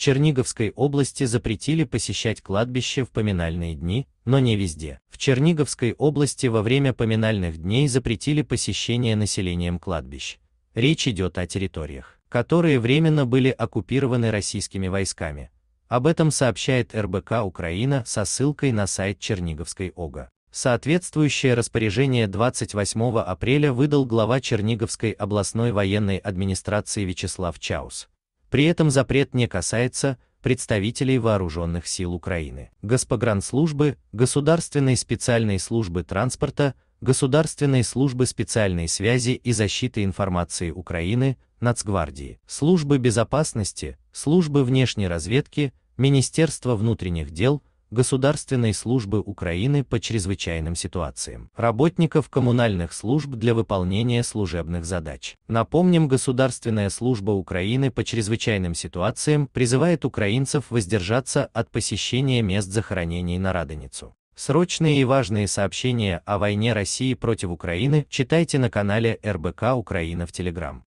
Черниговской области запретили посещать кладбище в поминальные дни, но не везде. В Черниговской области во время поминальных дней запретили посещение населением кладбищ. Речь идет о территориях, которые временно были оккупированы российскими войсками. Об этом сообщает РБК Украина со ссылкой на сайт Черниговской ОГА. Соответствующее распоряжение 28 апреля выдал глава Черниговской областной военной администрации Вячеслав Чаус. При этом запрет не касается представителей вооруженных сил Украины, Госпогранслужбы, Государственной специальной службы транспорта, Государственной службы специальной связи и защиты информации Украины, Нацгвардии, Службы безопасности, Службы внешней разведки, Министерства внутренних дел, Государственной службы Украины по чрезвычайным ситуациям, работников коммунальных служб для выполнения служебных задач. Напомним, Государственная служба Украины по чрезвычайным ситуациям призывает украинцев воздержаться от посещения мест захоронений на Радоницу. Срочные и важные сообщения о войне России против Украины читайте на канале РБК Украина в Телеграм.